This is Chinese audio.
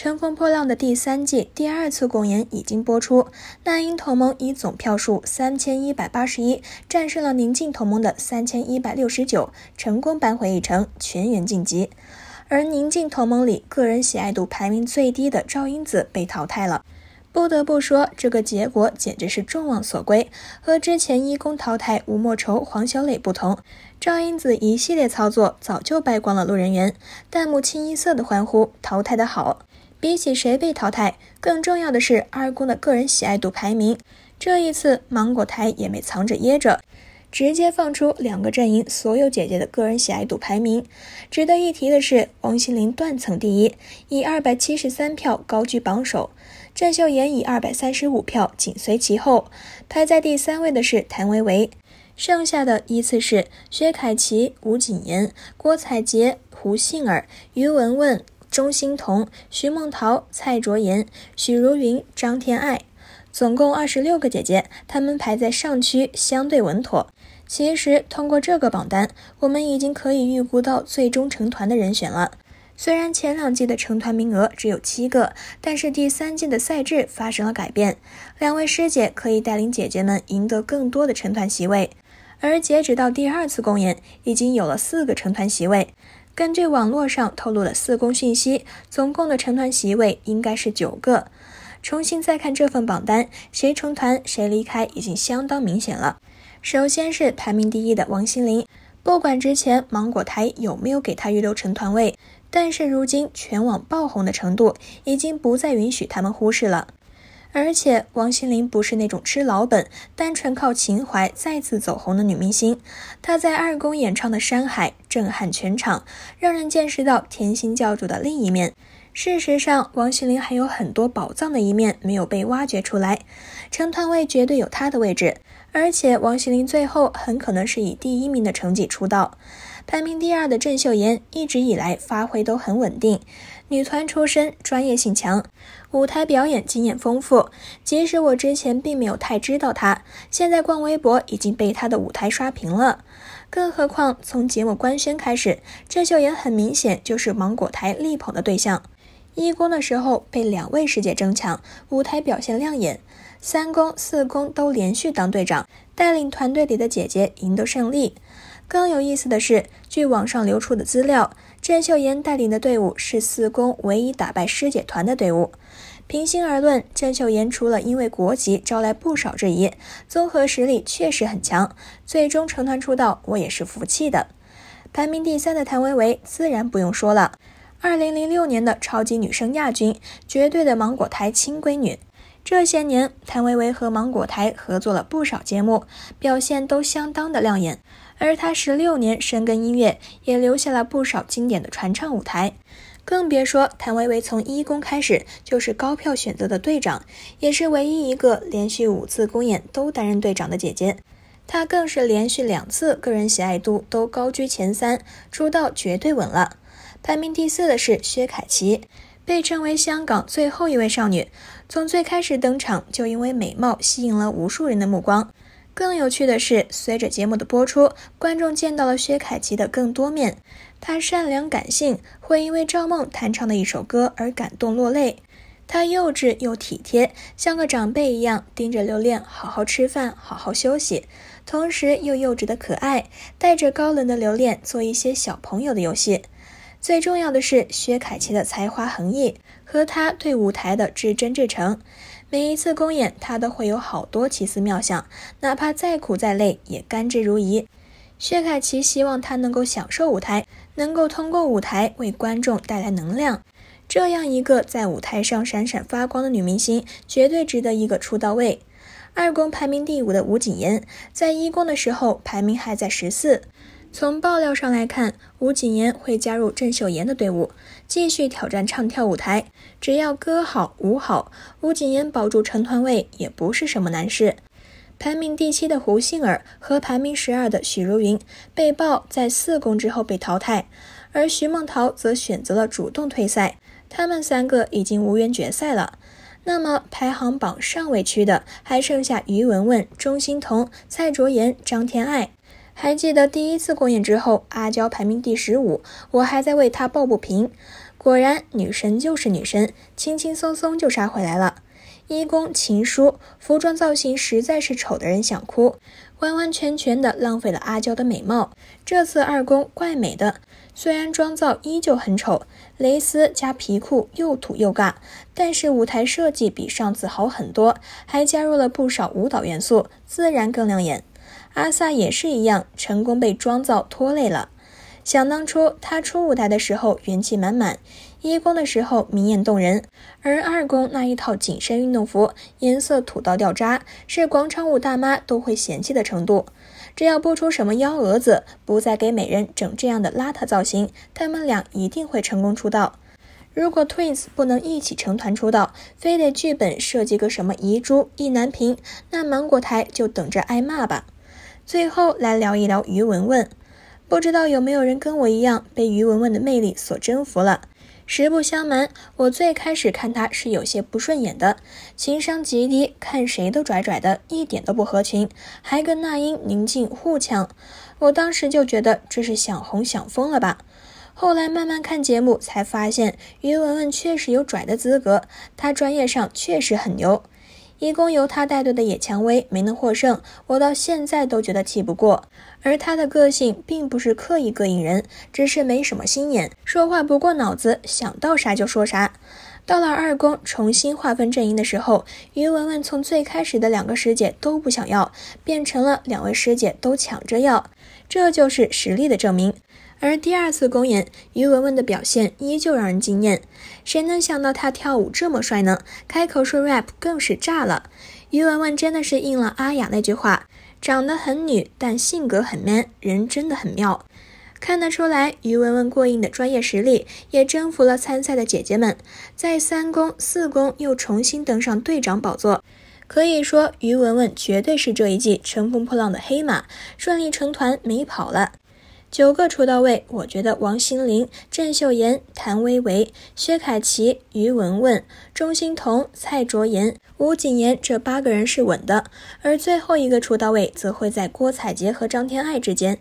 《乘风破浪》的第三季第二次公演已经播出，那英同盟以总票数三千一百八十一战胜了宁静同盟的三千一百六十九，成功扳回一城，全员晋级。而宁静同盟里个人喜爱度排名最低的赵英子被淘汰了。不得不说，这个结果简直是众望所归。和之前一公淘汰吴莫愁、黄小蕾不同，赵英子一系列操作早就败光了路人缘，弹幕清一色的欢呼，淘汰的好。比起谁被淘汰，更重要的是二宫的个人喜爱度排名。这一次芒果台也没藏着掖着，直接放出两个阵营所有姐姐的个人喜爱度排名。值得一提的是，王心凌断层第一，以二百七十三票高居榜首；郑秀妍以二百三十五票紧随其后，排在第三位的是谭维维，剩下的依次是薛凯琪、吴谨言、郭采洁、胡杏儿、于文文。钟欣桐、徐梦桃、蔡卓妍、许茹芸、张天爱，总共二十六个姐姐，她们排在上区，相对稳妥。其实通过这个榜单，我们已经可以预估到最终成团的人选了。虽然前两季的成团名额只有七个，但是第三季的赛制发生了改变，两位师姐可以带领姐姐们赢得更多的成团席位。而截止到第二次公演，已经有了四个成团席位。根据网络上透露的四公信息，总共的成团席位应该是九个。重新再看这份榜单，谁成团谁离开已经相当明显了。首先是排名第一的王心凌，不管之前芒果台有没有给她预留成团位，但是如今全网爆红的程度，已经不再允许他们忽视了。而且王心凌不是那种吃老本、单纯靠情怀再次走红的女明星，她在二公演唱的《山海》。震撼全场，让人见识到甜心教主的另一面。事实上，王心凌还有很多宝藏的一面没有被挖掘出来，成团位绝对有她的位置。而且，王心凌最后很可能是以第一名的成绩出道。排名第二的郑秀妍一直以来发挥都很稳定，女团出身，专业性强，舞台表演经验丰富。即使我之前并没有太知道她，现在逛微博已经被她的舞台刷屏了。更何况从节目官宣开始，郑秀妍很明显就是芒果台力捧的对象。一公的时候被两位师姐争抢，舞台表现亮眼；三公、四公都连续当队长，带领团队里的姐姐赢得胜利。更有意思的是。据网上流出的资料，郑秀妍带领的队伍是四公唯一打败师姐团的队伍。平心而论，郑秀妍除了因为国籍招来不少质疑，综合实力确实很强。最终成团出道，我也是服气的。排名第三的谭维维自然不用说了，二零零六年的超级女声亚军，绝对的芒果台亲闺女。这些年，谭维维和芒果台合作了不少节目，表现都相当的亮眼。而他十六年深耕音乐，也留下了不少经典的传唱舞台，更别说谭维维从一公开始就是高票选择的队长，也是唯一一个连续五次公演都担任队长的姐姐。她更是连续两次个人喜爱度都高居前三，出道绝对稳了。排名第四的是薛凯琪，被称为香港最后一位少女，从最开始登场就因为美貌吸引了无数人的目光。更有趣的是，随着节目的播出，观众见到了薛凯琪的更多面。她善良感性，会因为赵梦弹唱的一首歌而感动落泪；她幼稚又体贴，像个长辈一样盯着刘恋好好吃饭、好好休息，同时又幼稚的可爱，带着高冷的刘恋做一些小朋友的游戏。最重要的是，薛凯琪的才华横溢和他对舞台的至真至诚。每一次公演，她都会有好多奇思妙想，哪怕再苦再累，也甘之如饴。薛凯琪希望她能够享受舞台，能够通过舞台为观众带来能量。这样一个在舞台上闪闪发光的女明星，绝对值得一个出道位。二公排名第五的吴谨言，在一公的时候排名还在十四。从爆料上来看，吴谨言会加入郑秀妍的队伍，继续挑战唱跳舞台。只要歌好舞好，吴谨言保住成团位也不是什么难事。排名第七的胡杏儿和排名十二的许茹芸被曝在四公之后被淘汰，而徐梦桃则选择了主动退赛。他们三个已经无缘决赛了。那么，排行榜上位区的还剩下于文文、钟欣潼、蔡卓妍、张天爱。还记得第一次公演之后，阿娇排名第十五，我还在为她抱不平。果然，女神就是女神，轻轻松松就杀回来了。一公情书，服装造型实在是丑的人想哭，完完全全的浪费了阿娇的美貌。这次二公怪美的，虽然妆造依旧很丑，蕾丝加皮裤又土又尬，但是舞台设计比上次好很多，还加入了不少舞蹈元素，自然更亮眼。阿萨也是一样，成功被妆造拖累了。想当初他出舞台的时候元气满满，一公的时候明艳动人，而二公那一套紧身运动服颜色土到掉渣，是广场舞大妈都会嫌弃的程度。只要不出什么幺蛾子，不再给美人整这样的邋遢造型，他们俩一定会成功出道。如果 Twins 不能一起成团出道，非得剧本设计个什么遗珠意难平，那芒果台就等着挨骂吧。最后来聊一聊于文文，不知道有没有人跟我一样被于文文的魅力所征服了？实不相瞒，我最开始看他是有些不顺眼的，情商极低，看谁都拽拽的，一点都不合群，还跟那英、宁静互抢。我当时就觉得这是想红想疯了吧。后来慢慢看节目，才发现于文文确实有拽的资格，他专业上确实很牛。一公由他带队的野蔷薇没能获胜，我到现在都觉得气不过。而他的个性并不是刻意膈应人，只是没什么心眼，说话不过脑子，想到啥就说啥。到了二公重新划分阵营的时候，于文文从最开始的两个师姐都不想要，变成了两位师姐都抢着要，这就是实力的证明。而第二次公演，于文文的表现依旧让人惊艳。谁能想到她跳舞这么帅呢？开口说 rap 更是炸了。于文文真的是应了阿雅那句话：长得很女，但性格很 man，人真的很妙。看得出来，于文文过硬的专业实力也征服了参赛的姐姐们，在三公、四公又重新登上队长宝座。可以说，于文文绝对是这一季乘风破浪的黑马，顺利成团没跑了。九个出道位，我觉得王心凌、郑秀妍、谭维维、薛凯琪、于文文、钟欣潼、蔡卓妍、吴谨言这八个人是稳的，而最后一个出道位则会在郭采洁和张天爱之间。